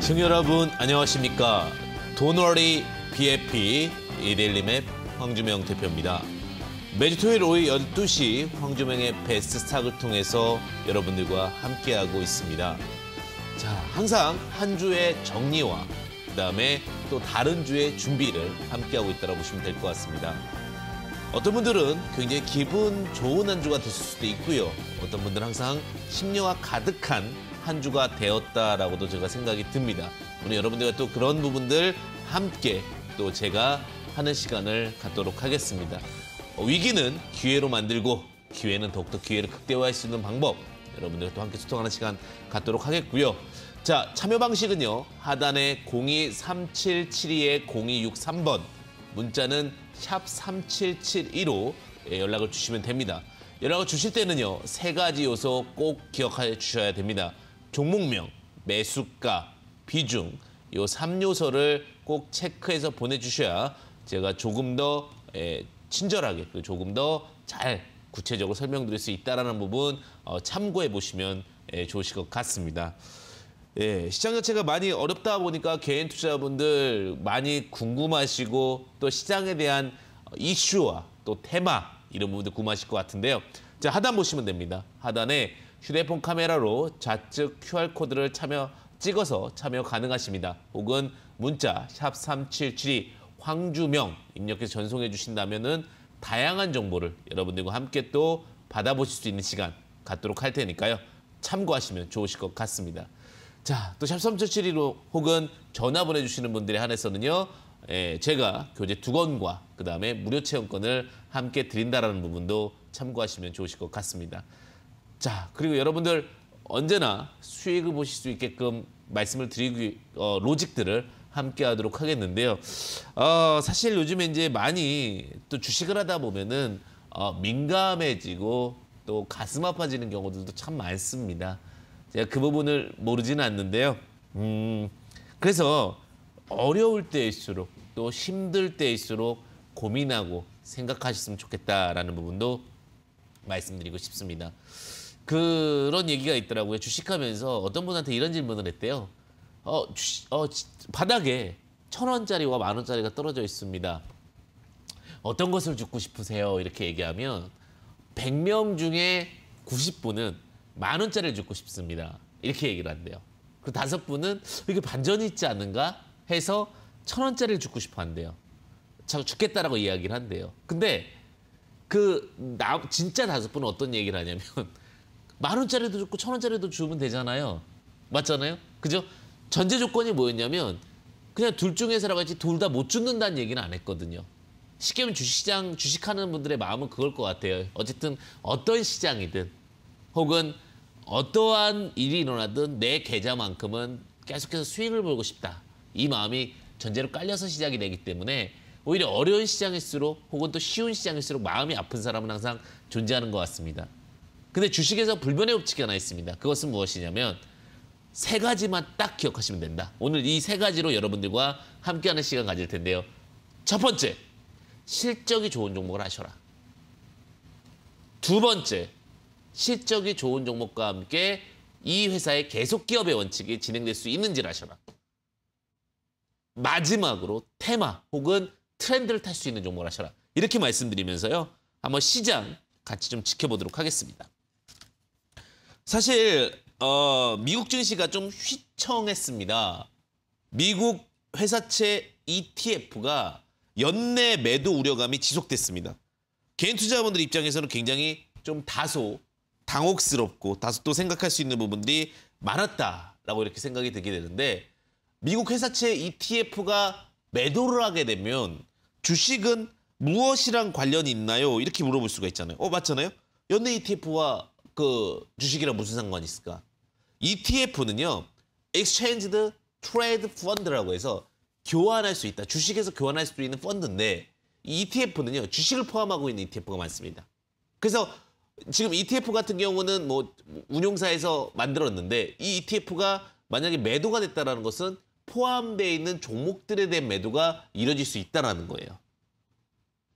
청취 여러분 안녕하십니까. 도월리 BFP 이데일리맵 황주명 대표입니다. 매주 토요일 오후 12시 황주명의 베스트 스타을 통해서 여러분들과 함께하고 있습니다. 자, 항상 한 주의 정리와 그다음에 또 다른 주의 준비를 함께하고 있다고 보시면 될 것 같습니다. 어떤 분들은 굉장히 기분 좋은 한 주가 됐을 수도 있고요. 어떤 분들은 항상 심려와 가득한 한 주가 되었다라고도 제가 생각이 듭니다. 오늘 여러분들과 또 그런 부분들 함께 또 제가 하는 시간을 갖도록 하겠습니다. 어, 위기는 기회로 만들고 기회는 더욱더 기회를 극대화할 수 있는 방법 여러분들과 또 함께 소통하는 시간 갖도록 하겠고요. 자, 참여 방식은요. 하단에 023772-0263번 문자는 샵 3771로 예, 연락을 주시면 됩니다. 연락을 주실 때는요. 세 가지 요소 꼭 기억해 주셔야 됩니다. 종목명, 매수가, 비중 이 삼요소를꼭 체크해서 보내주셔야 제가 조금 더 에, 예, 친절하게 그리고 조금 더 잘 구체적으로 설명드릴 수 있다는 부분 어, 참고해 보시면 에, 예, 좋으실 것 같습니다. 예, 시장 자체가 많이 어렵다 보니까 개인 투자분들 많이 궁금하시고 또 시장에 대한 어, 이슈와 또 테마 이런 부분도 궁금하실 것 같은데요. 자, 하단 보시면 됩니다. 하단에 휴대폰 카메라로 좌측 QR코드를 참여 찍어서 참여 가능하십니다. 혹은 문자 샵 3772 황주명 입력해서 전송해 주신다면 은 다양한 정보를 여러분들과 함께 또 받아보실 수 있는 시간 갖도록 할 테니까요. 참고하시면 좋으실 것 같습니다. 자, 또샵 3772로 혹은 전화 보내주시는 분들에 한해서는요. 예, 제가 교재 두 권과 그다음에 무료 체험권을 함께 드린다라는 부분도 참고하시면 좋으실 것 같습니다. 자, 그리고 여러분들 언제나 수익을 보실 수 있게끔 말씀을 드리기 어, 로직들을 함께 하도록 하겠는데요. 어, 사실 요즘에 이제 많이 또 주식을 하다 보면은 어, 민감해지고 또 가슴 아파지는 경우들도 참 많습니다. 제가 그 부분을 모르지는 않는데요. 음, 그래서 어려울 때일수록 또 힘들 때일수록 고민하고 생각하셨으면 좋겠다라는 부분도 말씀드리고 싶습니다. 그런 얘기가 있더라고요. 주식하면서 어떤 분한테 이런 질문을 했대요. 어, 주식, 어 바닥에 천 원짜리와 만 원짜리가 떨어져 있습니다. 어떤 것을 죽고 싶으세요? 이렇게 얘기하면 100명 중에 90분은 만 원짜리를 죽고 싶습니다. 이렇게 얘기를 한대요. 그 다섯 분은 이게 반전이 있지 않은가 해서 천 원짜리를 죽고 싶어 한대요. 자꾸 죽겠다라고 이야기를 한대요. 근데 그 나, 진짜 다섯 분은 어떤 얘기를 하냐면 만 원짜리도 좋고 천 원짜리도 주면 되잖아요. 맞잖아요. 그죠? 전제 조건이 뭐였냐면 그냥 둘 중에서라고 했지 둘 다못 죽는다는 얘기는 안 했거든요. 쉽게 말하면 주시장 주식하는 분들의 마음은 그걸 것 같아요. 어쨌든 어떤 시장이든 혹은 어떠한 일이 일어나든 내 계좌만큼은 계속해서 수익을 벌고 싶다. 이 마음이 전제로 깔려서 시작이 되기 때문에 오히려 어려운 시장일수록 혹은 또 쉬운 시장일수록 마음이 아픈 사람은 항상 존재하는 것 같습니다. 근데 주식에서 불변의 법칙이 하나 있습니다. 그것은 무엇이냐면 세 가지만 딱 기억하시면 된다. 오늘 이 세 가지로 여러분들과 함께하는 시간 가질 텐데요. 첫 번째, 실적이 좋은 종목을 하셔라. 두 번째, 실적이 좋은 종목과 함께 이 회사의 계속 기업의 원칙이 진행될 수 있는지를 하셔라. 마지막으로 테마 혹은 트렌드를 탈 수 있는 종목을 하셔라. 이렇게 말씀드리면서요. 한번 시장 같이 좀 지켜보도록 하겠습니다. 사실 어, 미국 증시가 좀 휘청했습니다. 미국 회사채 ETF가 연내 매도 우려감이 지속됐습니다. 개인 투자자분들 입장에서는 굉장히 좀 다소 당혹스럽고 다소 또 생각할 수 있는 부분들이 많았다라고 이렇게 생각이 들게 되는데 미국 회사채 ETF가 매도를 하게 되면 주식은 무엇이랑 관련이 있나요? 이렇게 물어볼 수가 있잖아요. 어 맞잖아요. 연내 ETF와 그 주식이랑 무슨 상관이 있을까? ETF는요. Exchanged Trade Fund라고 해서 교환할 수 있다. 주식에서 교환할 수 있는 펀드인데 ETF는요. 주식을 포함하고 있는 ETF가 많습니다. 그래서 지금 ETF 같은 경우는 뭐 운용사에서 만들었는데 이 ETF가 만약에 매도가 됐다라는 것은 포함되어 있는 종목들에 대한 매도가 이뤄질 수 있다라는 거예요.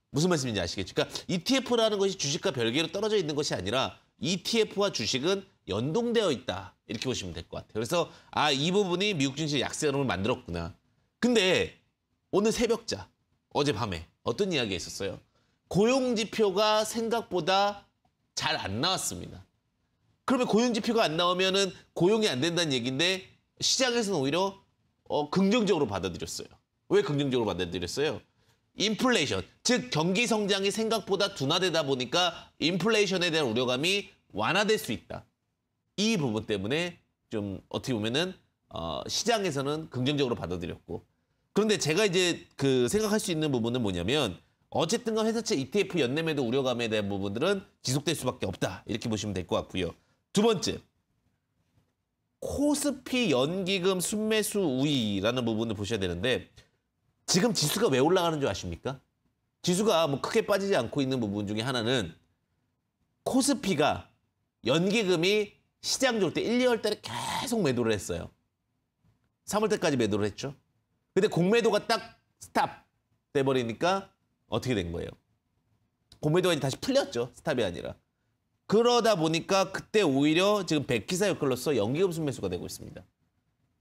무슨 말씀인지 아시겠죠? 그러니까 ETF라는 것이 주식과 별개로 떨어져 있는 것이 아니라 ETF와 주식은 연동되어 있다. 이렇게 보시면 될 것 같아요. 그래서 아이 부분이 미국 증시 약세 흐름을 만들었구나. 근데 오늘 새벽자 어젯밤에 어떤 이야기가 있었어요? 고용지표가 생각보다 잘 안 나왔습니다. 그러면 고용지표가 안 나오면은 고용이 안 된다는 얘기인데 시장에서는 오히려 어, 긍정적으로 받아들였어요. 왜 긍정적으로 받아들였어요? 인플레이션, 즉 경기 성장이 생각보다 둔화되다 보니까 인플레이션에 대한 우려감이 완화될 수 있다. 이 부분 때문에 좀 어떻게 보면은 어, 시장에서는 긍정적으로 받아들였고 그런데 제가 이제 그 생각할 수 있는 부분은 뭐냐면 어쨌든간 회사채 ETF 연내매도 우려감에 대한 부분들은 지속될 수밖에 없다 이렇게 보시면 될 것 같고요. 두 번째 코스피 연기금 순매수 우위라는 부분을 보셔야 되는데 지금 지수가 왜 올라가는 줄 아십니까? 지수가 뭐 크게 빠지지 않고 있는 부분 중에 하나는 코스피가 연기금이 시장 좋을 때 1, 2월 달에 계속 매도를 했어요. 3월 달까지 매도를 했죠. 근데 공매도가 딱 스탑 돼버리니까 어떻게 된 거예요? 공매도가 이제 다시 풀렸죠. 스탑이 아니라. 그러다 보니까 그때 오히려 지금 백기사 역할로서 연기금 순매수가 되고 있습니다.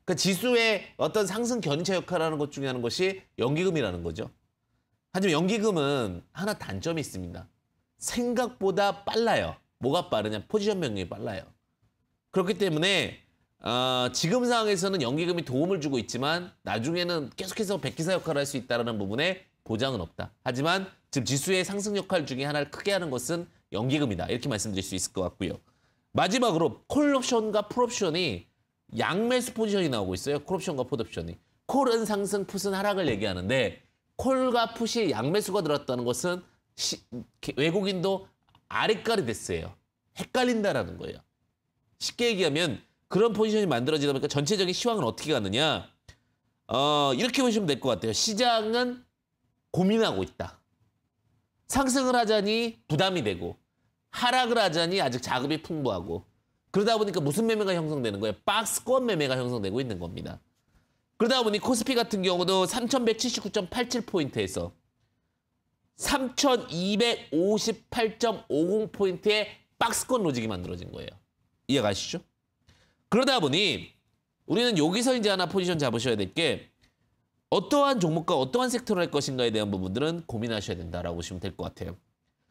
그 지수의 어떤 상승 견체 역할하는 것 중에 하는 것이 연기금이라는 거죠. 하지만 연기금은 하나 단점이 있습니다. 생각보다 빨라요. 뭐가 빠르냐? 포지션 변경이 빨라요. 그렇기 때문에 어, 지금 상황에서는 연기금이 도움을 주고 있지만 나중에는 계속해서 백기사 역할을 할 수 있다는 부분에 보장은 없다. 하지만 지금 지수의 상승 역할 중에 하나를 크게 하는 것은 연기금이다. 이렇게 말씀드릴 수 있을 것 같고요. 마지막으로 콜옵션과 풀옵션이 양매수 포지션이 나오고 있어요. 콜옵션과 푸드옵션이. 콜은 상승, 풋은 하락을 얘기하는데 콜과 풋이 양매수가 들었다는 것은 시, 외국인도 아랫가리 됐어요. 헷갈린다라는 거예요. 쉽게 얘기하면 그런 포지션이 만들어지다 보니까 전체적인 시황은 어떻게 가느냐. 어, 이렇게 보시면 될 것 같아요. 시장은 고민하고 있다. 상승을 하자니 부담이 되고 하락을 하자니 아직 자금이 풍부하고 그러다 보니까 무슨 매매가 형성되는 거예요? 박스권 매매가 형성되고 있는 겁니다. 그러다 보니 코스피 같은 경우도 3179.87포인트에서 3258.50포인트의 박스권 로직이 만들어진 거예요. 이해가시죠? 그러다 보니 우리는 여기서 이제 하나 포지션 잡으셔야 될 게 어떠한 종목과 어떠한 섹터를 할 것인가에 대한 부분들은 고민하셔야 된다라고 보시면 될 것 같아요.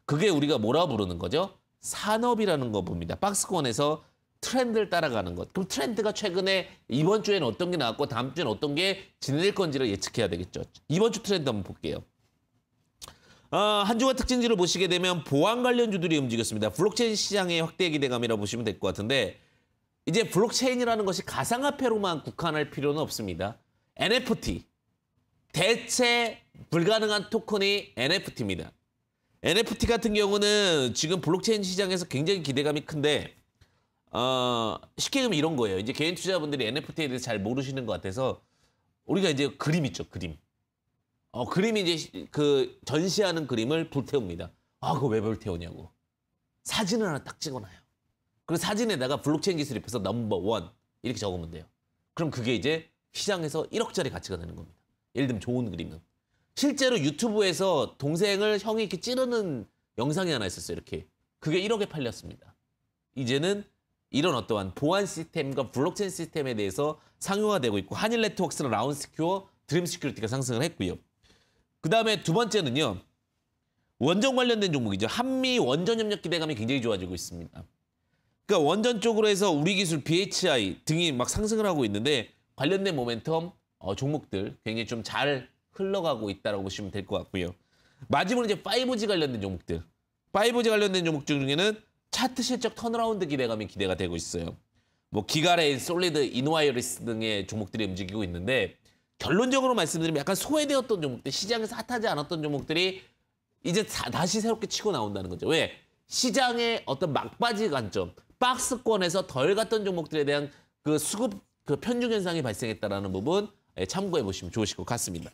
그게 우리가 뭐라 부르는 거죠? 산업이라는 거 봅니다. 박스권에서 트렌드를 따라가는 것. 그럼 트렌드가 최근에 이번 주에는 어떤 게 나왔고 다음 주에는 어떤 게 진행될 건지를 예측해야 되겠죠. 이번 주 트렌드 한번 볼게요. 어, 한 주간 특징지를 보시게 되면 보안 관련주들이 움직였습니다. 블록체인 시장의 확대 기대감이라고 보시면 될 것 같은데 이제 블록체인이라는 것이 가상화폐로만 국한할 필요는 없습니다. NFT, 대체 불가능한 토큰이 NFT입니다. NFT 같은 경우는 지금 블록체인 시장에서 굉장히 기대감이 큰데 어, 쉽게 얘기하면 이런 거예요. 이제 개인 투자분들이 NFT에 대해서 잘 모르시는 것 같아서 우리가 이제 그림 있죠, 그림. 어, 그림이 이제 그 전시하는 그림을 불태웁니다. 아, 그거 왜 불태우냐고. 사진을 하나 딱 찍어놔요. 그리고 사진에다가 블록체인 기술 입혀서 넘버 원 이렇게 적으면 돼요. 그럼 그게 이제 시장에서 1억짜리 가치가 되는 겁니다. 예를 들면 좋은 그림은. 실제로 유튜브에서 동생을 형이 이렇게 찌르는 영상이 하나 있었어요. 이렇게. 그게 1억에 팔렸습니다. 이제는 이런 어떠한 보안 시스템과 블록체인 시스템에 대해서 상용화되고 있고 한일 네트워크스는 라운스큐어, 드림 시큐리티가 상승을 했고요. 그 다음에 두 번째는요. 원전 관련된 종목이죠. 한미 원전 협력 기대감이 굉장히 좋아지고 있습니다. 그러니까 원전 쪽으로 해서 우리 기술 BHI 등이 막 상승을 하고 있는데 관련된 모멘텀 어, 종목들 굉장히 좀 잘 흘러가고 있다고 보시면 될 것 같고요. 마지막으로 이제 5G 관련된 종목들. 5G 관련된 종목 중에는 차트 실적 턴어라운드 기대감이 기대가 되고 있어요. 뭐 기가레인, 솔리드, 인와이어리스 등의 종목들이 움직이고 있는데 결론적으로 말씀드리면 약간 소외되었던 종목들, 시장에서 핫하지 않았던 종목들이 이제 다, 시 새롭게 치고 나온다는 거죠. 왜? 시장의 어떤 막바지 관점, 박스권에서 덜 갔던 종목들에 대한 그 수급 그 편중 현상이 발생했다라는 부분 예, 참고해 보시면 좋으실 것 같습니다.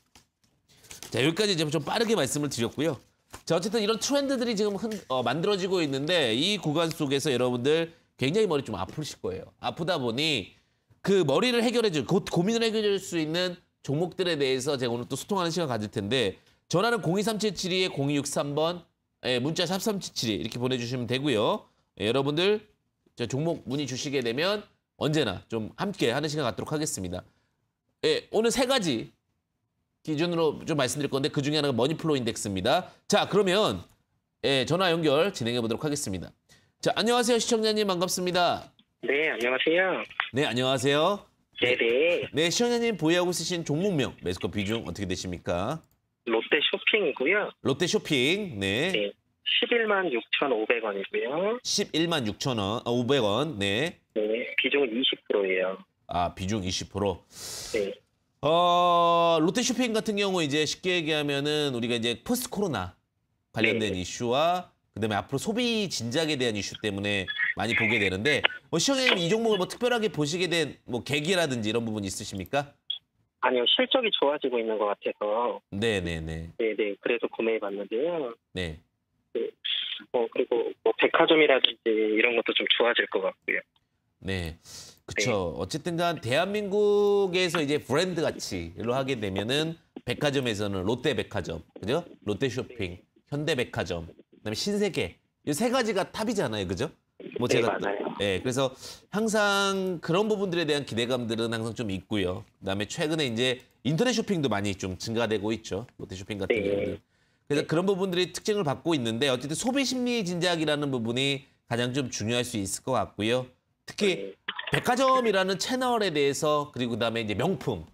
자 여기까지 이제 좀 빠르게 말씀을 드렸고요. 자 어쨌든 이런 트렌드들이 지금 흔, 어, 만들어지고 있는데 이 구간 속에서 여러분들 굉장히 머리 좀 아프실 거예요. 아프다 보니 그 머리를 해결해줄 고, 민을 해결할 수 있는 종목들에 대해서 제가 오늘 또 소통하는 시간 가질 텐데 전화는 023772-0263번 예, 문자 샵377 2 이렇게 보내주시면 되고요. 예, 여러분들 저 종목 문의 주시게 되면 언제나 좀 함께 하는 시간 갖도록 하겠습니다. 예, 오늘 세 가지 기준으로 좀 말씀드릴 건데 그 중에 하나가 머니플로 인덱스입니다. 자 그러면 예, 전화 연결 진행해 보도록 하겠습니다. 자 안녕하세요 시청자님 반갑습니다. 네 안녕하세요. 네 안녕하세요. 네네. 네. 네 시청자님 보유하고 있으신 종목명 매스컵 비중 어떻게 되십니까? 롯데 쇼핑이고요. 롯데 쇼핑 네. 네. 11만 6,500원이고요. 11만 6 500원, 네. 네, 비중 20%예요. 아, 비중 20%. 네. 어, 롯데쇼핑 같은 경우 이제 쉽게 얘기하면은 우리가 이제 포스트 코로나 관련된 네. 이슈와 그다음에 앞으로 소비 진작에 대한 이슈 때문에 많이 보게 되는데 뭐 어, 시영님 이 종목을 뭐 특별하게 보시게 된 뭐 계기라든지 이런 부분 있으십니까? 아니요 실적이 좋아지고 있는 것 같아서 네네네 네네 네. 그래서 구매해봤는데요. 네. 네. 어 그리고 뭐 백화점이라든지 이런 것도 좀 좋아질 것 같고요. 네. 그렇죠. 네. 어쨌든 간 대한민국에서 이제 브랜드 가치로 하게 되면은 백화점에서는 롯데백화점, 그죠? 롯데쇼핑, 현대백화점, 그다음에 신세계 이 세 가지가 탑이잖아요, 그죠? 뭐 네, 제가 맞아요. 예, 그래서 항상 그런 부분들에 대한 기대감들은 항상 좀 있고요. 그다음에 최근에 이제 인터넷 쇼핑도 많이 좀 증가되고 있죠. 롯데 쇼핑 같은 네. 경우는. 그래서 네. 그런 부분들이 특징을 받고 있는데 어쨌든 소비 심리 진작이라는 부분이 가장 좀 중요할 수 있을 것 같고요. 특히 백화점이라는 채널에 대해서 그리고 그다음에 이제 명품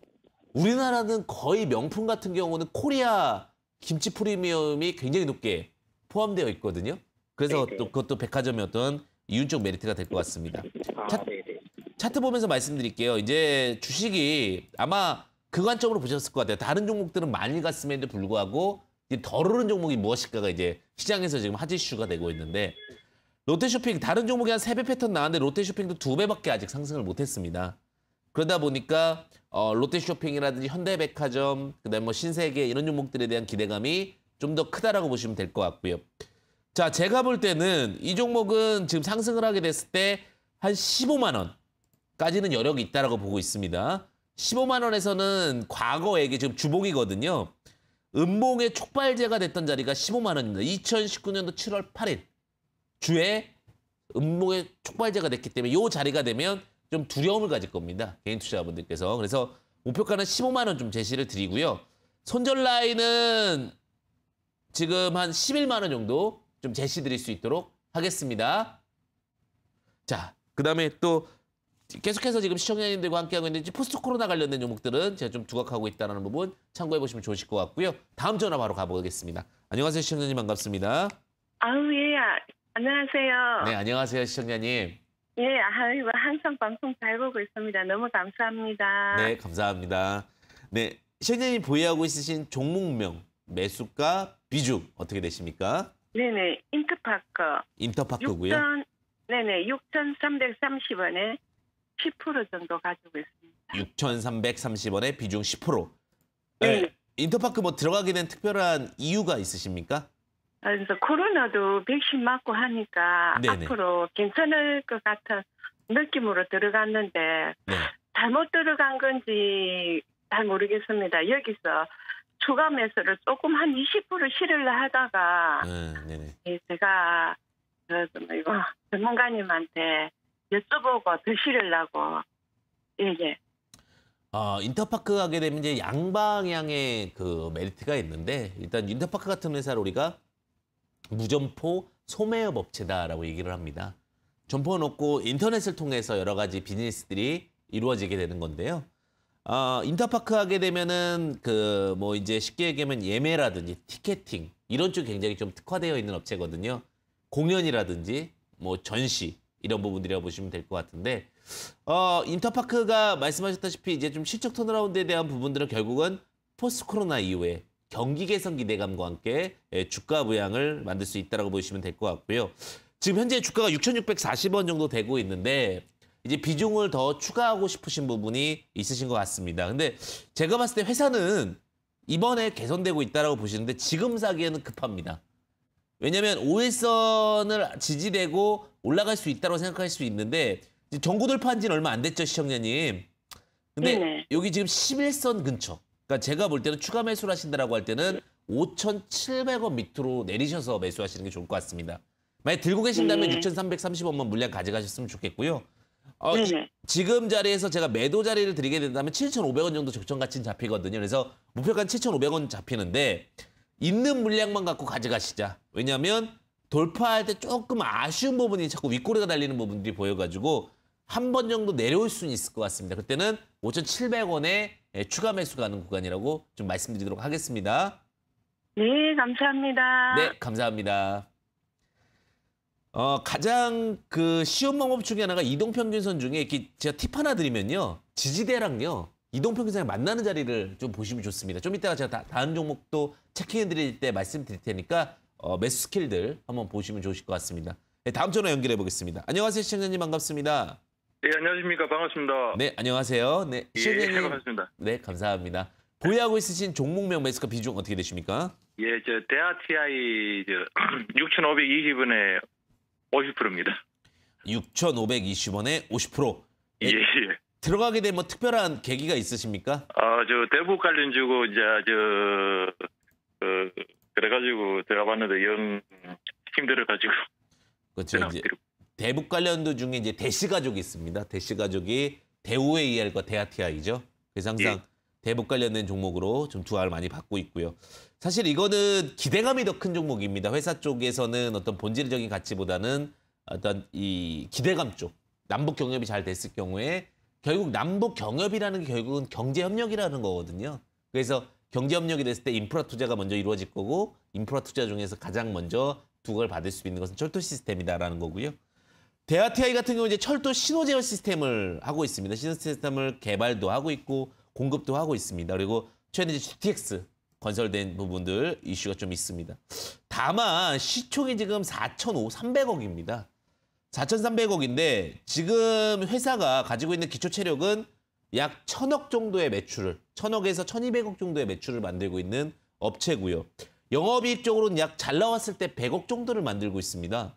우리나라는 거의 명품 같은 경우는 코리아 김치 프리미엄이 굉장히 높게 포함되어 있거든요. 그래서 네네. 네. 또 그것도 백화점의 어떤 이윤적 메리트가 될 것 같습니다. 아, 차, 네, 네. 차트 보면서 말씀드릴게요. 이제 주식이 아마 그 관점으로 보셨을 것 같아요. 다른 종목들은 많이 갔음에도 불구하고 덜 오른 종목이 무엇일까가 이제 시장에서 지금 핫 이슈가 되고 있는데 롯데쇼핑 다른 종목이 한3배 패턴 나왔는데 롯데쇼핑도 2배밖에 아직 상승을 못했습니다. 그러다 보니까 어, 롯데쇼핑이라든지 현대백화점, 그다음에 뭐 신세계 이런 종목들에 대한 기대감이 좀 더 크다라고 보시면 될 것 같고요. 자, 제가 볼 때는 이 종목은 지금 상승을 하게 됐을 때 한 15만 원까지는 여력이 있다라고 보고 있습니다. 15만 원에서는 과거에 게 지금 주봉이거든요. 음봉의 촉발제가 됐던 자리가 15만 원입니다. 2019년도 7월 8일. 주의 음봉의 촉발제가 됐기 때문에 이 자리가 되면 좀 두려움을 가질 겁니다. 개인 투자자분들께서. 그래서 목표가는 15만 원 좀 제시를 드리고요. 손절 라인은 지금 한 11만 원 정도 좀 제시 드릴 수 있도록 하겠습니다. 자, 그다음에 또 계속해서 지금 시청자님들과 함께하고 있는 포스트 코로나 관련된 종목들은 제가 좀 두각하고 있다는 부분 참고해 보시면 좋으실 것 같고요. 다음 전화 바로 가보겠습니다. 안녕하세요, 시청자님 반갑습니다. 아우 예, 아, 안녕하세요. 네, 안녕하세요, 시청자님. 예, 아유, 항상 방송 잘 보고 있습니다. 너무 감사합니다. 네, 감사합니다. 네, 시청자님 보유하고 있으신 종목명, 매수가, 비중 어떻게 되십니까? 네네, 인터파크. 인터파크고요. 네네, 6,330원에 10% 정도 가지고 있습니다. 6,330원에 비중 10%. 네. 네. 인터파크 뭐 들어가게 된 특별한 이유가 있으십니까? 아, 그래서 코로나도 백신 맞고 하니까 네네. 앞으로 괜찮을 것 같은 느낌으로 들어갔는데 네. 잘못 들어간 건지 잘 모르겠습니다. 여기서 추가 매수를 조금 한 20% 실을려 하다가 음, 네, 예, 제가 어, 이거 전문가님한테 여쭤보고 더 실으려고 예예. 예. 아, 인터파크 가게 되면 이제 양방향의 그 메리트가 있는데 일단 인터파크 같은 회사를 우리가 무점포 소매업 업체다라고 얘기를 합니다. 점포 놓고 인터넷을 통해서 여러 가지 비즈니스들이 이루어지게 되는 건데요. 어, 인터파크 하게 되면은 그 뭐 이제 쉽게 얘기하면 예매라든지 티켓팅 이런 쪽 굉장히 좀 특화되어 있는 업체거든요. 공연이라든지 뭐 전시 이런 부분들이라고 보시면 될 것 같은데 어, 인터파크가 말씀하셨다시피 이제 좀 실적 턴어라운드에 대한 부분들은 결국은 포스트 코로나 이후에 경기 개선 기대감과 함께 예, 주가 부양을 만들 수 있다고 보시면 될 것 같고요. 지금 현재 주가가 6,640원 정도 되고 있는데 이제 비중을 더 추가하고 싶으신 부분이 있으신 것 같습니다. 근데 제가 봤을 때 회사는 이번에 개선되고 있다라고 보시는데 지금 사기에는 급합니다. 왜냐하면 5일선을 지지되고 올라갈 수 있다고 생각할 수 있는데 전고 돌파한 지는 얼마 안 됐죠, 시청자님. 근데 네네. 여기 지금 11선 근처. 그러니까 제가 볼 때는 추가 매수를 하신다라고 할 때는 5,700원 밑으로 내리셔서 매수하시는 게 좋을 것 같습니다. 만약 들고 계신다면 네. 음. 6,330원만 물량 가져가셨으면 좋겠고요. 어, 네. 지금 자리에서 제가 매도 자리를 드리게 된다면 7,500원 정도 적정 가치는 잡히거든요. 그래서 목표가 7,500원 잡히는데 있는 물량만 갖고 가져가시자. 왜냐하면 돌파할 때 조금 아쉬운 부분이 자꾸 윗꼬리가 달리는 부분들이 보여가지고 한번 정도 내려올 수는 있을 것 같습니다. 그때는 5,700원에 예, 추가 매수 가는 구간이라고 좀 말씀드리도록 하겠습니다. 네, 감사합니다. 네, 감사합니다. 어, 가장 그 쉬운 방법 중에 하나가 이동평균선 중에 이렇게 제가 팁 하나 드리면요. 지지대랑요. 이동평균선이 만나는 자리를 좀 보시면 좋습니다. 좀 이따가 제가 다, 음 종목도 체킹해 드릴 때 말씀드릴 테니까 어, 매수 스킬들 한번 보시면 좋으실 것 같습니다. 네, 다음 전화 연결해 보겠습니다. 안녕하세요, 시청자님 반갑습니다. 네, 안녕하십니까. 반갑습니다. 네, 안녕하세요. 네, 실장님. 예, 네, 반갑습니다. 네, 감사합니다. 보유하고 있으신 종목명 매스컵 비중 어떻게 되십니까? 예, 저 대하 TI 저 6,520원에 50%입니다. 6,520원에 50%. 예, 예. 들어가게 된 뭐 특별한 계기가 있으십니까? 아, 저 대북 관련 주고 이제 저 어, 그래가지고 들어가봤는데 영 힘들어가지고. 그렇죠. 이제 대북 관련도 중에 이제 대시 가족이 있습니다. 대시 가족이 대우의 ER과 대아티아이죠. 그래서 항상 예. 대북 관련된 종목으로 좀 투자를 많이 받고 있고요. 사실 이거는 기대감이 더 큰 종목입니다. 회사 쪽에서는 어떤 본질적인 가치보다는 어떤 이 기대감 쪽. 남북 경협이 잘 됐을 경우에 결국 남북 경협이라는 게 결국은 경제 협력이라는 거거든요. 그래서 경제 협력이 됐을 때 인프라 투자가 먼저 이루어질 거고 인프라 투자 중에서 가장 먼저 두각을 받을 수 있는 것은 철도 시스템이다라는 거고요. 대아티아이 같은 경우 이제 철도 신호 제어 시스템을 하고 있습니다. 신호 시스템을 개발도 하고 있고 공급도 하고 있습니다. 그리고 최근 이제 GTX 건설된 부분들 이슈가 좀 있습니다. 다만 시총이 지금 4,300억입니다. 4,300억인데 지금 회사가 가지고 있는 기초 체력은 약 1,000억 정도의 매출을 1,000억에서 1,200억 정도의 매출을 만들고 있는 업체고요. 영업이익 쪽으로는 약 잘 나왔을 때 100억 정도를 만들고 있습니다.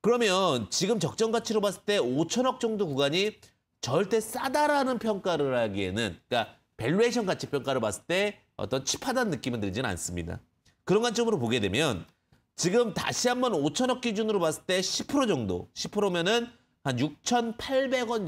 그러면 지금 적정 가치로 봤을 때 5천억 정도 구간이 절대 싸다라는 평가를 하기에는 그러니까 밸류에이션 가치 평가를 봤을 때 어떤 칩하다는 느낌은 들지는 않습니다. 그런 관점으로 보게 되면 지금 다시 한번 5천억 기준으로 봤을 때 10% 정도 10%면은 한 6,800원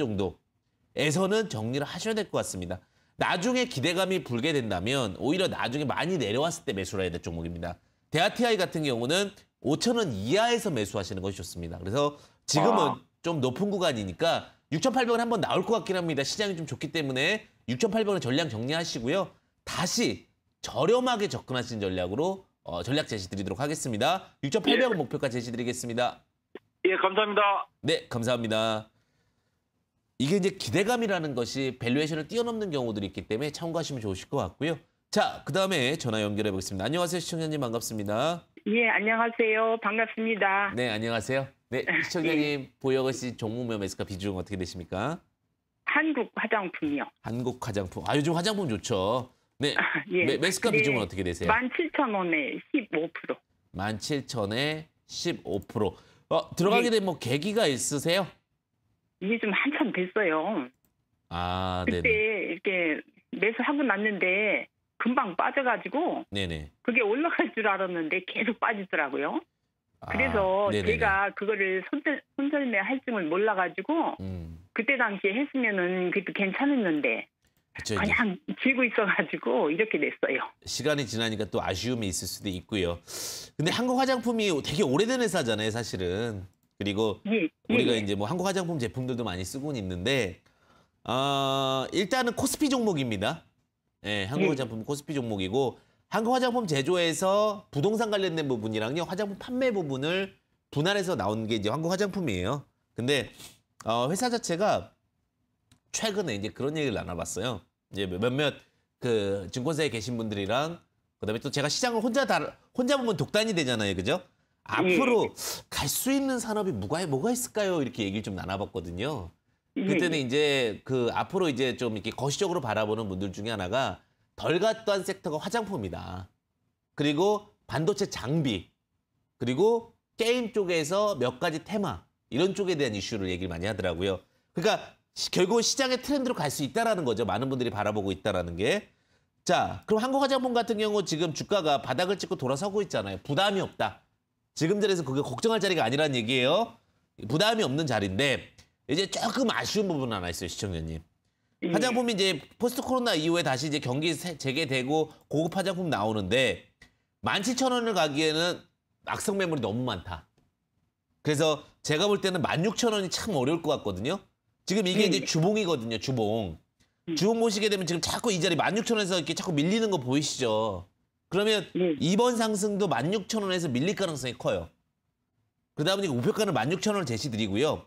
정도에서는 정리를 하셔야 될 것 같습니다. 나중에 기대감이 불게 된다면 오히려 나중에 많이 내려왔을 때 매수를 해야 될 종목입니다. 대아티아이 같은 경우는 5천 원 이하에서 매수하시는 것이 좋습니다. 그래서 지금은 아. 좀 높은 구간이니까 6,800원 한번 나올 것 같긴 합니다. 시장이 좀 좋기 때문에 6,800원에 전량 정리하시고요. 다시 저렴하게 접근하시는 전략으로 어, 전략 제시드리도록 하겠습니다. 6,800원 예. 목표가 제시드리겠습니다. 예, 감사합니다. 네, 감사합니다. 이게 이제 기대감이라는 것이 밸류에이션을 뛰어넘는 경우들이 있기 때문에 참고하시면 좋으실 것 같고요. 자, 그 다음에 전화 연결해 보겠습니다. 안녕하세요, 시청자님 반갑습니다. 예, 안녕하세요. 반갑습니다. 네, 안녕하세요. 네, 네. 시청자님 예. 보혁은 씨종목명메스카 비중 어떻게 되십니까? 한국 화장품이요. 한국 화장품. 아, 요즘 화장품 좋죠. 네, 아, 예. 메, 스카 네. 비중은 어떻게 되세요? 17,000원에 15%. 17,000에 15%. 어, 들어가게 네. 된뭐 계기가 있으세요? 이게 좀 한참 됐어요. 아, 그때 네네. 이렇게 매수하고 났는데 금방 빠져가지고 네네. 그게 올라갈 줄 알았는데 계속 빠지더라고요. 아, 그래서 아, 제가 그거를 손절, 손절매 할 줄을 몰라가지고 음. 그때 당시에 했으면은 그래도 괜찮았는데 그쵸, 그냥 쥐고 있어가지고 이렇게 됐어요. 시간이 지나니까 또 아쉬움이 있을 수도 있고요. 근데 한국 화장품이 되게 오래된 회사잖아요, 사실은. 그리고 예, 예 우리가 예, 이제 뭐 한국 화장품 제품들도 많이 쓰고 있는데 어, 일단은 코스피 종목입니다. 예, 음. 한국 화장품 코스피 종목이고 한국 화장품 제조에서 부동산 관련된 부분이랑요 화장품 판매 부분을 분할해서 나온 게 이제 한국 화장품이에요. 근데 어, 회사 자체가 최근에 이제 그런 얘기를 나눠봤어요. 이제 몇몇 그 증권사에 계신 분들이랑 그다음에 또 제가 시장을 혼자 다 혼자 보면 독단이 되잖아요, 그죠? 음. 앞으로 갈 수 있는 산업이 뭐가 뭐가 있을까요? 이렇게 얘기를 좀 나눠봤거든요. 그때는 이제 그 앞으로 이제 좀 이렇게 거시적으로 바라보는 분들 중에 하나가 덜 갔던 섹터가 화장품이다. 그리고 반도체 장비, 그리고 게임 쪽에서 몇 가지 테마 이런 쪽에 대한 이슈를 얘기를 많이 하더라고요. 그러니까 결국은 시장의 트렌드로 갈 수 있다라는 거죠. 많은 분들이 바라보고 있다라는 게. 자, 그럼 한국 화장품 같은 경우 지금 주가가 바닥을 찍고 돌아서고 있잖아요. 부담이 없다. 지금 자리에서 그게 걱정할 자리가 아니라는 얘기예요. 부담이 없는 자리인데 이제 조금 아쉬운 부분 하나 있어요, 시청자님. 예. 화장품이 이제 포스트 코로나 이후에 다시 이제 경기 재개되고 고급 화장품 나오는데 1 7 0 0 0 원을 가기에는 악성 매물이 너무 많다. 그래서 제가 볼 때는 1 6 0 0 0 원이참 어려울 것 같거든요. 지금 이게 이제 예. 주봉이거든요, 주봉. 음. 주봉 보시게 되면 지금 자꾸 이 자리 1 6 0 0 0 원에서 이렇게 자꾸 밀리는 거 보이시죠? 그러면 예. 이번 상승도 1 6 0 0 0 원에서 밀릴 가능성이 커요. 그다음에 우표가는 1 6 0 0 0 원을 제시드리고요.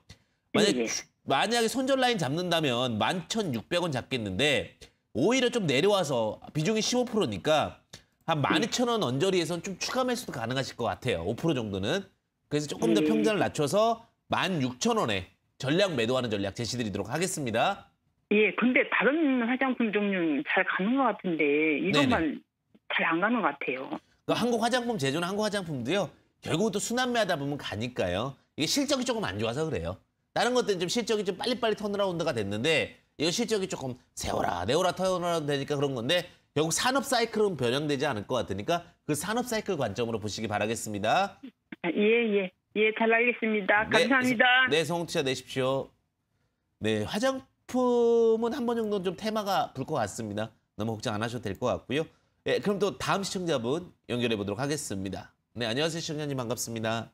만약, 예. 예. 만약에 손절 라인 잡는다면 11,600원 잡겠는데 오히려 좀 내려와서 비중이 15%니까 한 12,000원 음. 언저리에선 좀 추가 매수도 가능하실 것 같아요. 5% 정도는. 그래서 조금 더 예. 평균을 낮춰서 16,000원에 전략 매도하는 전략 제시드리도록 하겠습니다. 예, 근데 다른 화장품 종류는 잘 가는 것 같은데 이것만 잘 안 가는 것 같아요. 그러니까 한국 화장품 제조는 한국 화장품도요. 결국 또 순환매하다 보면 가니까요. 이게 실적이 조금 안 좋아서 그래요. 다른 것들은 좀 실적이 좀 빨리빨리 턴어라운드가 됐는데 이거 실적이 조금 세워라 내워라 턴어라운드 되니까 그런 건데 결국 산업 사이클은 변형되지 않을 것 같으니까 그 산업 사이클 관점으로 보시기 바라겠습니다. 예, 예. 예, 잘 알겠습니다. 네, 감사합니다. 네, 네 성취자 내십시오. 네, 화장품은 한 번 정도는 좀 테마가 불 것 같습니다. 너무 걱정 안 하셔도 될 것 같고요. 네, 그럼 또 다음 시청자분 연결해 보도록 하겠습니다. 네, 안녕하세요. 시청자님 반갑습니다.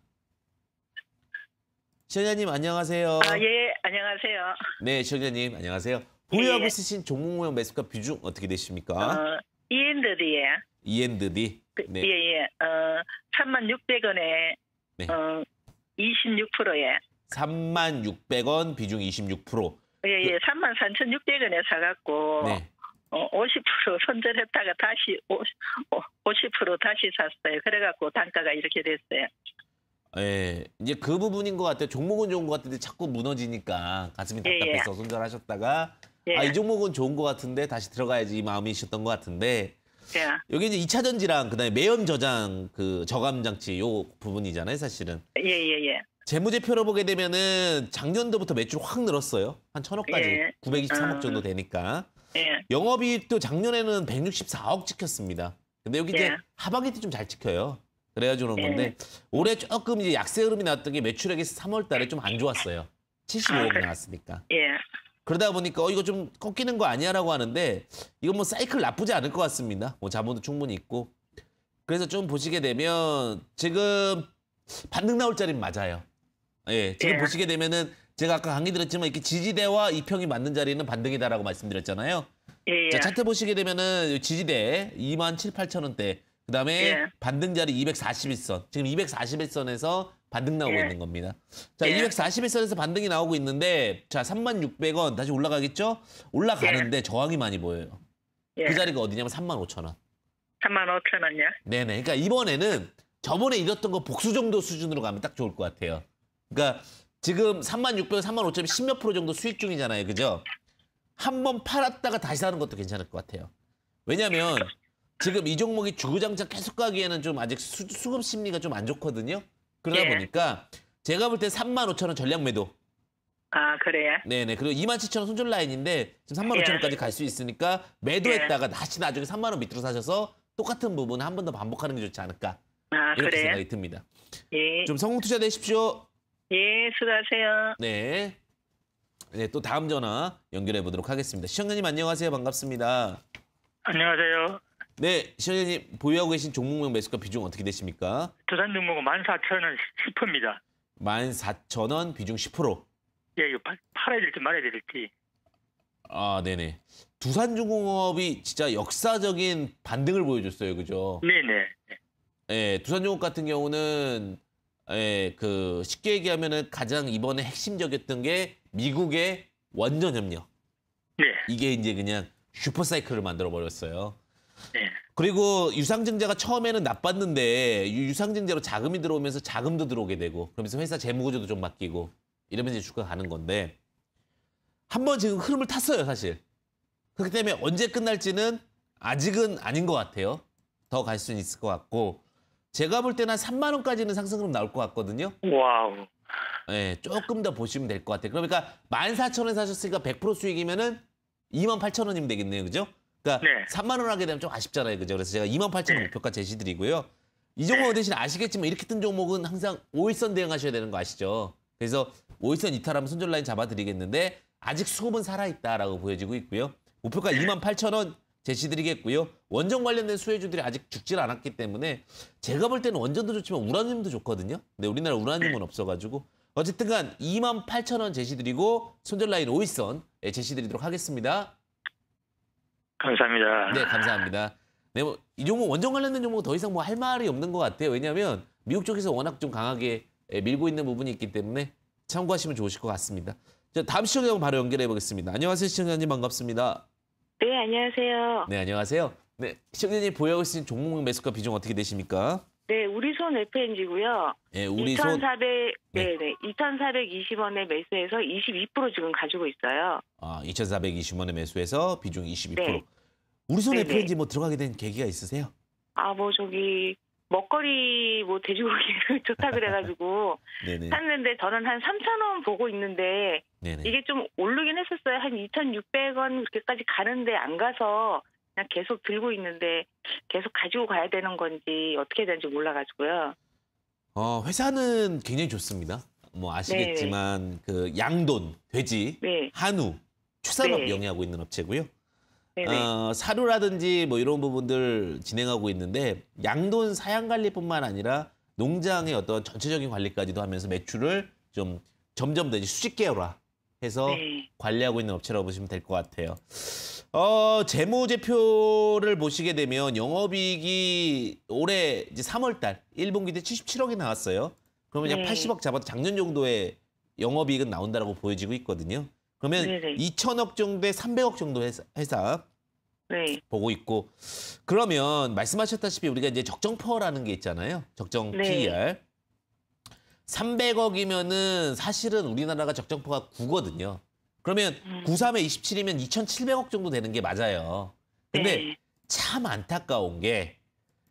시청자님 안녕하세요. 아, 예, 안녕하세요. 네, 시청자님 안녕하세요. 보유하고 예. 있으신 종목 모형 매수가 비중 어떻게 되십니까? 어, E&D예요. E&D. 그, 네. 예, 예. 어, 3만 600원에 네. 어, 26%예. 3만 600원 비중 26%. 예, 예. 3만 3 6 0 0원에 사갖고 네. 어, 50% 손절했다가 다시 50, 50% 다시 샀어요. 그래갖고 단가가 이렇게 됐어요. 예, 이제 그 부분인 것 같아요. 종목은 좋은 것 같은데 자꾸 무너지니까 가슴이 예, 예. 답답해서 예. 손절하셨다가 예. 아, 이 종목은 좋은 것 같은데 다시 들어가야지 이 마음이셨던 것 같은데 예. 여기 이제 이차 전지랑 그다음에 매연 저장 그 저감 장치 요 부분이잖아요, 사실은. 예, 예, 예. 재무제표로 보게 되면은 작년도부터 매출 확 늘었어요. 한 천억까지 구백이십삼억 아. 정도 되니까. 예. 영업이익도 작년에는 백육십사억 찍혔습니다. 근데 여기 이제 하반기 때 좀 잘 찍혀요. 그래가지고 그 네. 건데 올해 조금 이제 약세 흐름이 나왔던 게 매출액이 3월 달에 좀 안 좋았어요. 75억 아, 나왔으니까. 예. 그러다 보니까 어 이거 좀 꺾이는 거 아니야라고 하는데 이건 뭐 사이클 나쁘지 않을 것 같습니다. 뭐 자본도 충분히 있고 그래서 좀 보시게 되면 지금 반등 나올 자리는 맞아요. 예, 지금 예. 보시게 되면은 제가 아까 강의 드렸지만 이렇게 지지대와 이평이 맞는 자리는 반등이다라고 말씀드렸잖아요. 예. 예. 자 차트 보시게 되면은 지지대 2만 7, 8천 원대 그다음에 예. 반등자리 241선. 지금 241선에서 반등 나오고 예. 있는 겁니다. 자, 예. 241선에서 반등이 나오고 있는데 자, 3600원 다시 올라가겠죠? 올라가는데 예. 저항이 많이 보여요. 예. 그 자리가 어디냐면 35,000원. 3 5 0 0 0원이야 네, 네. 그러니까 이번에는 저번에 잃었던 거 복수 정도 수준으로 가면 딱 좋을 것 같아요. 그러니까 지금 3600원, 35,000원 10몇 프로 정도 수익 중이잖아요. 그죠? 한 번 팔았다가 다시 사는 것도 괜찮을 것 같아요. 왜냐면 하 그렇죠. 지금 이 종목이 주구장창 계속 가기에는 좀 아직 수, 수급 심리가 좀 안 좋거든요. 그러다 예. 보니까 제가 볼 때 3만 5천 원 전략 매도. 아 그래요? 네네 그리고 2만 7천 원 손절 라인인데 지금 3만 5천 원까지 예. 갈수 있으니까 매도했다가 예. 다시 나중에 3만 원 밑으로 사셔서 똑같은 부분 한 번 더 반복하는 게 좋지 않을까 아, 이렇게 그래요? 생각이 듭니다. 예. 좀 성공 투자 되십시오. 예 수고하세요. 네. 네, 또 다음 전화 연결해 보도록 하겠습니다. 시청자님 안녕하세요. 반갑습니다. 안녕하세요. 네, 시원님 보유하고 계신 종목명 매수가 비중 어떻게 되십니까? 두산 종목은 14,000원 10%입니다. 14,000원 비중 10%. 예, 이거 파, 팔아야 될지 말아야 될지. 아, 네네. 두산중공업이 진짜 역사적인 반등을 보여줬어요, 그죠? 네네. 예, 두산중공업 같은 경우는 예, 그 쉽게 얘기하면은 가장 이번에 핵심적이었던 게 미국의 원전 협력. 네. 이게 이제 그냥 슈퍼사이클을 만들어 버렸어요. 네. 그리고 유상증자가 처음에는 나빴는데 유상증자로 자금이 들어오면서 자금도 들어오게 되고 그러면서 회사 재무구조도 좀 바뀌고 이러면서 주가 가는 건데 한번 지금 흐름을 탔어요 사실 그렇기 때문에 언제 끝날지는 아직은 아닌 것 같아요 더 갈 수는 있을 것 같고 제가 볼 때는 한 3만 원까지는 상승 흐름 나올 것 같거든요 와우 네, 조금 더 보시면 될 것 같아요 그러니까 14,000원에 사셨으니까 100% 수익이면은 2만 8천 원이면 되겠네요 그죠? 그러니까 네. 3만 원 하게 되면 좀 아쉽잖아요. 그죠? 그래서 제가 2만 8천 원 목표가 제시드리고요. 이종호 대신 아시겠지만 이렇게 뜬 종목은 항상 5일선 대응하셔야 되는 거 아시죠? 그래서 5일선 이탈하면 손절 라인 잡아드리겠는데 아직 수급은 살아있다라고 보여지고 있고요. 목표가 2만 8천 원 제시드리겠고요. 원정 관련된 수혜주들이 아직 죽질 않았기 때문에 제가 볼 때는 원전도 좋지만 우라늄도 좋거든요. 근데 우리나라 우라늄은 없어가지고 어쨌든 간 2만 8천 원 제시드리고 손절 라인 5일선 제시드리도록 하겠습니다. 감사합니다. 네, 감사합니다. 네, 뭐, 이 종목 원정 관련된 종목 더 이상 뭐 할 말이 없는 것 같아요. 왜냐하면 미국 쪽에서 워낙 좀 강하게 예, 밀고 있는 부분이 있기 때문에 참고하시면 좋으실 것 같습니다. 자, 다음 시청자 바로 연결해 보겠습니다. 안녕하세요, 시청자님 반갑습니다. 네, 안녕하세요. 네, 안녕하세요. 네, 시청자님 보유하고 계신 종목 매수가 비중 어떻게 되십니까? 네, 우리손 FNG고요. 예, 우리2,400 네, 네. 2,420원에 매수해서 22% 지금 가지고 있어요. 아, 2,420원에 매수해서 비중 22%. 네. 우리손 네네. FNG 뭐 들어가게 된 계기가 있으세요? 아, 뭐 저기 먹거리 뭐 돼지고기 좋다 그래가지고 샀는데 저는 한3 0 0 0원 보고 있는데 네네. 이게 좀 오르긴 했었어요. 한 2,600원 그렇게까지 가는데 안 가서 그냥 계속 들고 있는데 계속 가지고 가야 되는 건지 어떻게 되는지 몰라가지고요. 어, 회사는 굉장히 좋습니다. 뭐 아시겠지만 네네. 그 양돈, 돼지, 네 한우, 추산업 네 영위하고 있는 업체고요. 네, 네. 어, 사료라든지 뭐 이런 부분들 진행하고 있는데 양돈 사양 관리뿐만 아니라 농장의 어떤 전체적인 관리까지도 하면서 매출을 좀 점점 더 이제 수직 계열화 해서 네. 관리하고 있는 업체라고 보시면 될 것 같아요. 어, 재무제표를 보시게 되면 영업이익이 올해 이제 3월달 1분기 때 77억이 나왔어요. 그러면 네. 그냥 80억 잡아도 작년 정도의 영업이익은 나온다라고 보여지고 있거든요. 그러면 네네. 2천억 정도에 300억 정도 회사, 회사 네. 보고 있고 그러면 말씀하셨다시피 우리가 이제 적정퍼라는 게 있잖아요. 적정 네. PER. 300억이면은 사실은 우리나라가 적정포가 9거든요. 그러면 음. 93에 27이면 2,700억 정도 되는 게 맞아요. 근데 네. 참 안타까운 게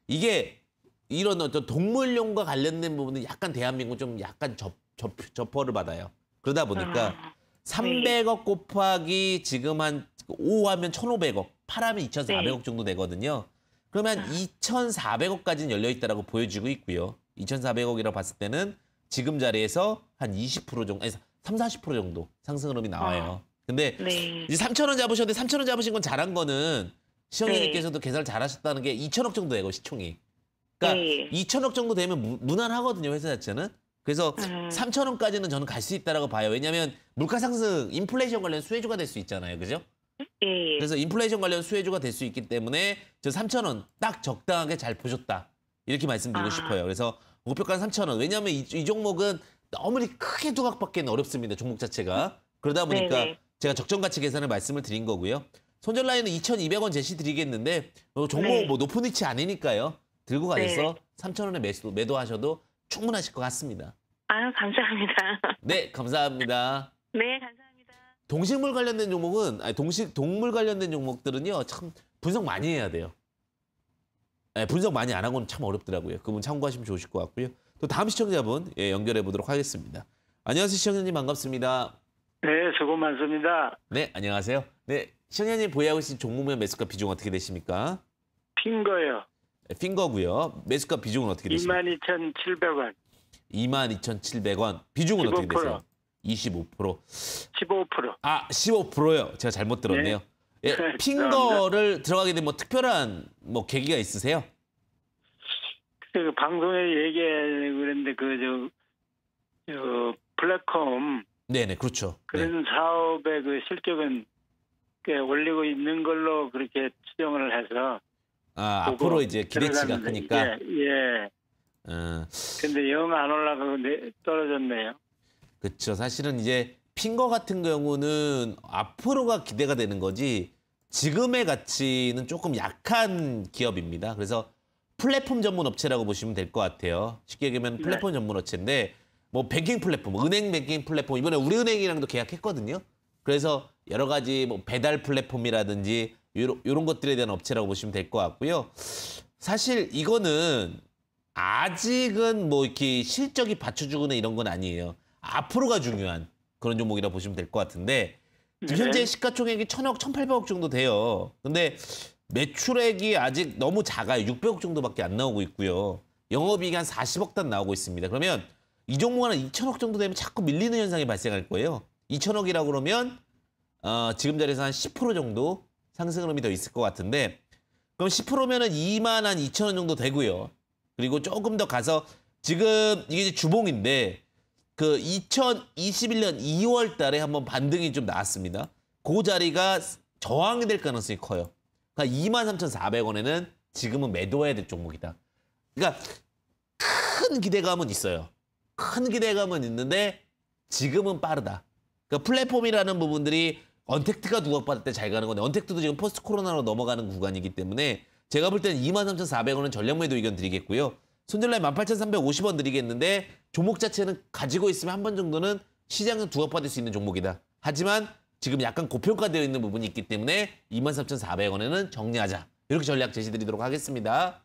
이게 이런 어떤 동물용과 관련된 부분은 약간 대한민국 좀 약간 접, 접, 접퍼를 받아요. 그러다 보니까 아, 300억 네. 곱하기 지금 한 5하면 1,500억, 8하면 2,400억 네. 정도 되거든요. 그러면 아. 2,400억까지는 열려 있다라고 보여지고 있고요. 2,400억이라고 봤을 때는 지금 자리에서 한 20% 정도, 아니 3, 40% 정도 상승 흐름이 나와요. 아, 근데 네. 이제 3천 원 잡으셨는데 3천 원 잡으신 건 잘한 거는 시청자님께서도 네. 계산을 잘하셨다는 게 2천억 정도 되고 그 시총이. 그러니까 네. 2천억 정도 되면 무, 무난하거든요 회사 자체는. 그래서 음. 아. 3천 원까지는 저는 갈 수 있다라고 봐요. 왜냐하면 물가 상승, 인플레이션 관련 수혜주가 될 수 있잖아요, 그죠? 네. 그래서 인플레이션 관련 수혜주가 될 수 있기 때문에 저 3천 원 딱 적당하게 잘 보셨다 이렇게 말씀드리고 아. 싶어요. 그래서 목표가는 3 0원 왜냐하면 이, 이 종목은 너무리 크게 두각받기는 어렵습니다. 종목 자체가. 그러다 보니까 네네. 제가 적정 가치 계산을 말씀을 드린 거고요. 손절 라인은 2,200원 제시 드리겠는데 어, 종목 네. 뭐 높은 위치 아니니까요. 들고 가셔서 3천원에 매수, 매도하셔도 충분하실 것 같습니다. 아유, 감사합니다. 네, 감사합니다. 네, 감사합니다. 동식물 관련된 종목은 아니 동식 동물 관련된 종목들은요. 참 분석 많이 해야 돼요. 예, 분석 많이 안 하고는 참 어렵더라고요. 그분 참고하시면 좋으실 것 같고요. 또 다음 시청자분 예, 연결해 보도록 하겠습니다. 안녕하세요, 시청자님 반갑습니다. 네, 수고 많습니다. 네, 안녕하세요. 네, 시청자님 보유하고 계신 종목명 매수가 비중 어떻게 되십니까? 핑거요. 예, 핑거고요. 매수가 비중은 어떻게 되십니까? 22,700원. 22,700원. 비중은 어떻게 되세요? 25%. 15%. 아, 15%요. 제가 잘못 들었네요. 네. 예, 네, 핑거를 들어가게 된 뭐 특별한 뭐 계기가 있으세요? 그 방송에 얘기하려고 그랬는데 그저저 블랙컴 네네 그렇죠. 그런 네. 사업의 그 실적은 꽤 올리고 있는 걸로 그렇게 추정을 해서 아 앞으로 이제 기대치가 크니까 예. 예. 음. 근데 영 안 올라가고 내, 떨어졌네요. 그렇죠. 사실은 이제 핑거 같은 경우는 앞으로가 기대가 되는 거지 지금의 가치는 조금 약한 기업입니다. 그래서 플랫폼 전문 업체라고 보시면 될 것 같아요. 쉽게 얘기하면 네. 플랫폼 전문 업체인데 뭐 뱅킹 플랫폼, 뭐 은행 뱅킹 플랫폼 이번에 우리은행이랑도 계약했거든요. 그래서 여러 가지 뭐 배달 플랫폼이라든지 이런 것들에 대한 업체라고 보시면 될 것 같고요. 사실 이거는 아직은 뭐 이렇게 실적이 받쳐주거나 이런 건 아니에요. 앞으로가 중요한 그런 종목이라 고 보시면 될 것 같은데 지 네. 현재 시가총액이 천억, 천팔백억 정도 돼요. 근데 매출액이 아직 너무 작아요. 육백억 정도밖에 안 나오고 있고요. 영업이익이 한 40억 단 나오고 있습니다. 그러면 이 종목은 한 2천억 정도 되면 자꾸 밀리는 현상이 발생할 거예요. 2천억이라고 그러면 어, 지금 자리에서 한 10% 정도 상승 흐이더 있을 것 같은데 그럼 10%면은 2만 한 2천 원 정도 되고요. 그리고 조금 더 가서 지금 이게 주봉인데 그 2021년 2월 달에 한번 반등이 좀 나왔습니다. 그 자리가 저항이 될 가능성이 커요. 그러니까 23,400원에는 지금은 매도해야 될 종목이다. 그러니까 큰 기대감은 있어요. 큰 기대감은 있는데 지금은 빠르다. 그러니까 플랫폼이라는 부분들이 언택트가 누각받을 때 잘 가는 건데 언택트도 지금 포스트 코로나로 넘어가는 구간이기 때문에 제가 볼 때는 23,400원은 전략 매도 의견 드리겠고요. 손절라인 18,350원 드리겠는데 종목 자체는 가지고 있으면 한 번 정도는 시장은 두각받을 수 있는 종목이다. 하지만 지금 약간 고평가되어 있는 부분이 있기 때문에 23,400원에는 정리하자. 이렇게 전략 제시드리도록 하겠습니다.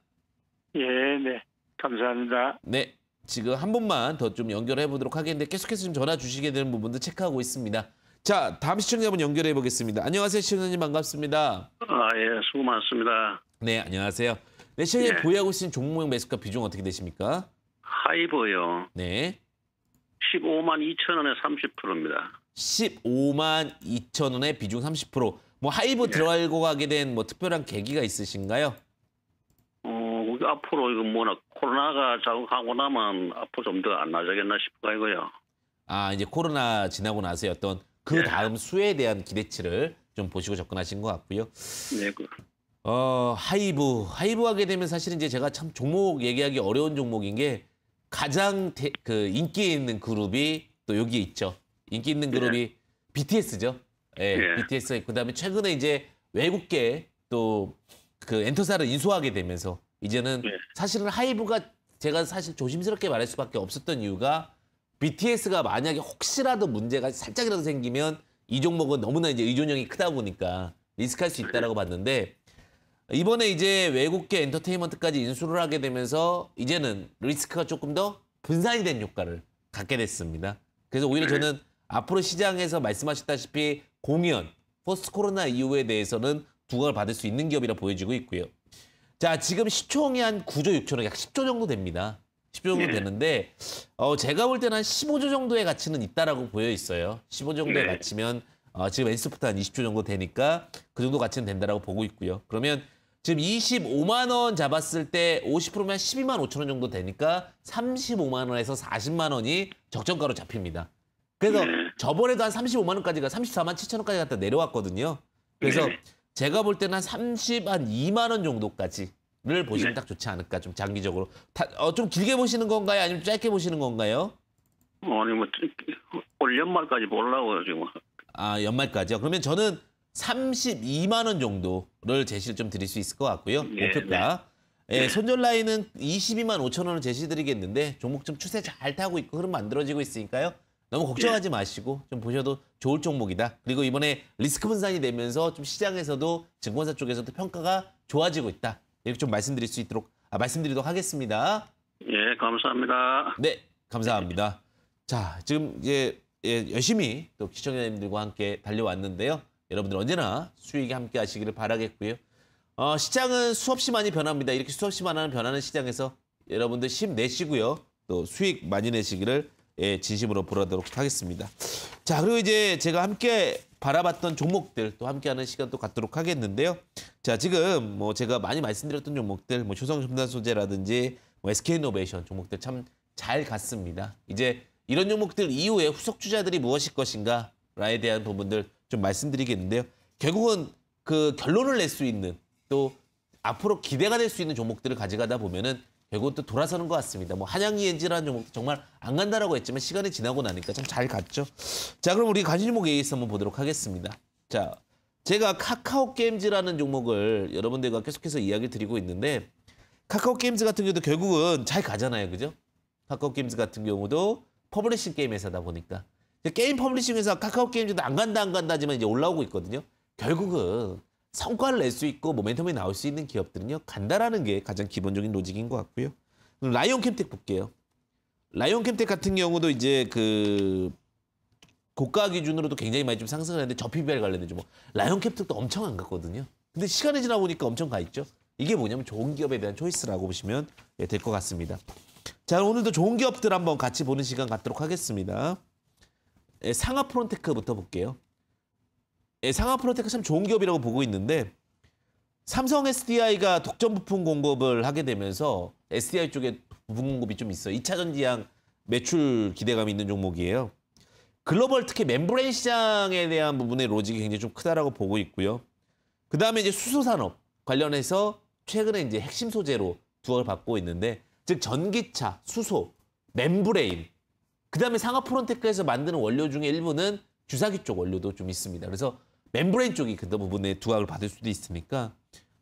예, 네. 감사합니다. 네. 지금 한 번만 더 좀 연결해 보도록 하겠는데 계속해서 좀 전화 주시게 되는 부분도 체크하고 있습니다. 자, 다음 시청자분 연결해 보겠습니다. 안녕하세요, 시청자님 반갑습니다. 아, 예, 수고 많습니다. 네, 안녕하세요. 네, 실제 예. 보유하고 계신 종목 매수가 비중 어떻게 되십니까? 하이버요. 네. 15만 2천 원에 30%입니다. 15만 2천 원에 비중 30%. 뭐 하이브 예. 들어가고 가게 된 뭐 특별한 계기가 있으신가요? 어, 앞으로 이거 뭐나 코로나가 자극하고 나면 앞으로 좀 더 안 나아지겠나 싶어 이거요. 아 이제 코로나 지나고 나서 어떤 그 예. 다음 예. 수에 대한 기대치를 좀 보시고 접근하신 것 같고요. 네. 그 어, 하이브. 하이브 하게 되면 사실 이제 제가 참 종목 얘기하기 어려운 종목인 게 가장 대, 그 인기 있는 그룹이 또 여기 있죠. 인기 있는 네. 그룹이 네. BTS죠. 예, 네. BTS 그다음에 최근에 이제 외국계 또 그 엔터사를 인수하게 되면서 이제는 네. 사실은 하이브가 제가 사실 조심스럽게 말할 수밖에 없었던 이유가 BTS가 만약에 혹시라도 문제가 살짝이라도 생기면 이 종목은 너무나 이제 의존형이 크다 보니까 리스크할 수 있다라고 네. 봤는데 이번에 이제 외국계 엔터테인먼트까지 인수를 하게 되면서 이제는 리스크가 조금 더 분산이 된 효과를 갖게 됐습니다. 그래서 오히려 네. 저는 앞으로 시장에서 말씀하셨다시피 공연, 포스트 코로나 이후에 대해서는 부각을 받을 수 있는 기업이라 보여지고 있고요. 자, 지금 시총이 한 9조 6천억, 약 10조 정도 됩니다. 10조 정도 네. 되는데 어, 제가 볼 때는 한 15조 정도의 가치는 있다라고 보여 있어요. 15조 정도의 네. 가치면 어, 지금 엔스포트 한 20조 정도 되니까 그 정도 가치는 된다라고 보고 있고요. 그러면 지금 25만 원 잡았을 때 50%면 12만 5천 원 정도 되니까 35만 원에서 40만 원이 적정가로 잡힙니다. 그래서 네. 저번에도 한 35만 원까지가 34만 7천 원까지 갔다 내려왔거든요. 그래서 네. 제가 볼 때는 한 30, 한 2만 원 정도까지를 보시면 네. 딱 좋지 않을까 좀 장기적으로. 다, 어, 좀 길게 보시는 건가요? 아니면 짧게 보시는 건가요? 뭐, 아니 뭐 올 연말까지 몰라고요 지금. 아, 연말까지요. 그러면 저는 32만 원 정도를 제시를 좀 드릴 수 있을 것 같고요. 네, 목표가. 네. 예, 손절 라인은 22만 5천 원을 제시드리겠는데 종목 좀 추세 잘 타고 있고 흐름 만들어지고 있으니까요. 너무 걱정하지 네. 마시고 좀 보셔도 좋을 종목이다. 그리고 이번에 리스크 분산이 되면서 좀 시장에서도 증권사 쪽에서도 평가가 좋아지고 있다. 이렇게 좀 말씀드릴 수 있도록 아, 말씀드리도록 하겠습니다. 예, 감사합니다. 네, 감사합니다. 자, 지금 이제 예, 열심히 또 시청자님들과 함께 달려왔는데요. 여러분들 언제나 수익에 함께 하시기를 바라겠고요. 어, 시장은 수없이 많이 변합니다. 이렇게 수없이 많은 변하는 시장에서 여러분들 힘 내시고요. 또 수익 많이 내시기를 예, 진심으로 보라도록 하겠습니다. 자, 그리고 이제 제가 함께 바라봤던 종목들 또 함께하는 시간도 갖도록 하겠는데요. 자, 지금 뭐 제가 많이 말씀드렸던 종목들, 뭐 효성 첨단 소재라든지 뭐 SK이노베이션 종목들 참 잘 갔습니다. 이제 이런 종목들 이후에 후속 주자들이 무엇일 것인가라에 대한 부분들 좀 말씀드리겠는데요. 결국은 그 결론을 낼 수 있는 또 앞으로 기대가 될 수 있는 종목들을 가져가다 보면은 결국은 또 돌아서는 것 같습니다. 뭐 한양이엔지라는 종목 정말 안 간다라고 했지만 시간이 지나고 나니까 참 잘 갔죠. 자 그럼 우리 관심 종목 AS 한번 보도록 하겠습니다. 자 제가 카카오 게임즈라는 종목을 여러분들과 계속해서 이야기 드리고 있는데 카카오 게임즈 같은 경우도 결국은 잘 가잖아요, 그죠? 카카오 게임즈 같은 경우도 퍼블리싱 게임 회사다 보니까 게임 퍼블리싱 회사 카카오 게임즈도 안 간다 안 간다지만 이제 올라오고 있거든요. 결국은 성과를 낼 수 있고 모멘텀이 나올 수 있는 기업들은요 간다라는 게 가장 기본적인 로직인 것 같고요. 라이온 캠텍 볼게요. 라이온 캠텍 같은 경우도 이제 그 고가 기준으로도 굉장히 많이 좀 상승을 했는데 저PBR 관련해서 뭐 라이온 캠텍도 엄청 안 갔거든요. 근데 시간이 지나 보니까 엄청 가 있죠. 이게 뭐냐면 좋은 기업에 대한 초이스라고 보시면 예, 될것 같습니다. 자, 오늘도 좋은 기업들 한번 같이 보는 시간 갖도록 하겠습니다. 예, 상하 프론테크부터 볼게요. 예, 상하 프론테크 참 좋은 기업이라고 보고 있는데 삼성 SDI가 독점 부품 공급을 하게 되면서 SDI 쪽에 부품 공급이 좀 있어요. 2차 전지향 매출 기대감이 있는 종목이에요. 글로벌 특히 멤브레인 시장에 대한 부분의 로직이 굉장히 좀 크다라고 보고 있고요. 그다음에 이제 수소 산업 관련해서 최근에 이제 핵심 소재로 부각을 받고 있는데 즉 전기차, 수소, 멘브레인 그다음에 상하 프론테크에서 만드는 원료 중에 일부는 주사기 쪽 원료도 좀 있습니다. 그래서 멘브레인 쪽이 그 부분에 두각을 받을 수도 있으니까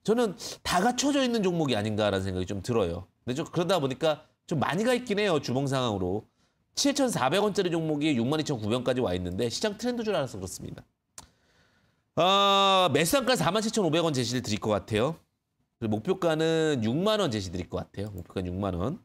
저는 다 갖춰져 있는 종목이 아닌가라는 생각이 좀 들어요. 근데 좀 그러다 보니까 좀 많이 가 있긴 해요. 주봉 상황으로. 7,400원짜리 종목이 62,900원까지 와 있는데 시장 트렌드 줄 알아서 그렇습니다. 어, 매수한가 47,500원 제시를 드릴 것 같아요. 그 목표가는 6만 원 제시드릴 것 같아요. 목표가 6만 원.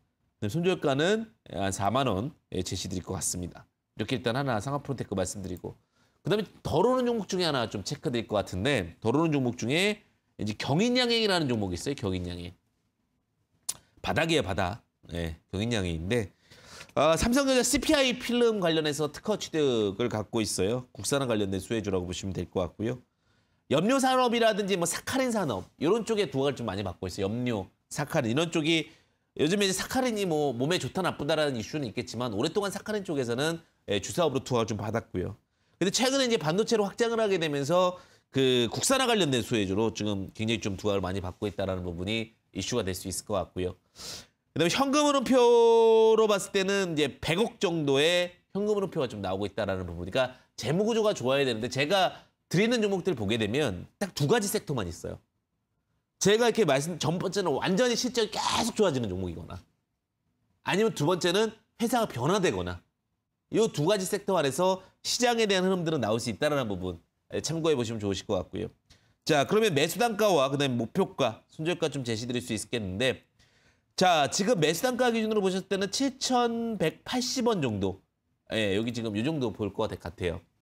손절가는 한 4만 원 예, 제시드릴 것 같습니다. 이렇게 일단 하나 상업프로테크 말씀드리고 그다음에 더러는 종목 중에 하나 좀 체크드릴 것 같은데 더러는 종목 중에 이제 경인양행이라는 종목이 있어요. 경인양행 바닥이에요 바닥. 네, 경인양행인데 아, 삼성전자 CPI 필름 관련해서 특허 취득을 갖고 있어요. 국산화 관련된 수혜주라고 보시면 될 것 같고요. 염료 산업이라든지 뭐 사카린 산업 이런 쪽에 부각을 좀 많이 받고 있어요. 염료, 사카린 이런 쪽이 요즘에 이제 사카린이 뭐 몸에 좋다 나쁘다라는 이슈는 있겠지만 오랫동안 사카린 쪽에서는 예, 주사업으로 투하가 좀 받았고요. 근데 최근에 이제 반도체로 확장을 하게 되면서 그 국산화 관련된 소외주로 지금 굉장히 좀 투하를 많이 받고 있다라는 부분이 이슈가 될 수 있을 것 같고요. 그다음에 현금흐름표로 봤을 때는 이제 100억 정도의 현금흐름표가 좀 나오고 있다라는 부분. 이니까 그러니까 재무 구조가 좋아야 되는데 제가 드리는 종목들을 보게 되면 딱 두 가지 섹터만 있어요. 제가 이렇게 말씀 전 번째는 완전히 실적이 계속 좋아지는 종목이거나 아니면 두 번째는 회사가 변화되거나 이 두 가지 섹터 안에서 시장에 대한 흐름들은 나올 수 있다는 부분 예, 참고해 보시면 좋으실 것 같고요. 자 그러면 매수 단가와 그다음 에 목표가 손절가 좀 제시드릴 수 있겠는데 자 지금 매수 단가 기준으로 보셨을 때는 7,180원 정도 예 여기 지금 이 정도 볼 것 같아요.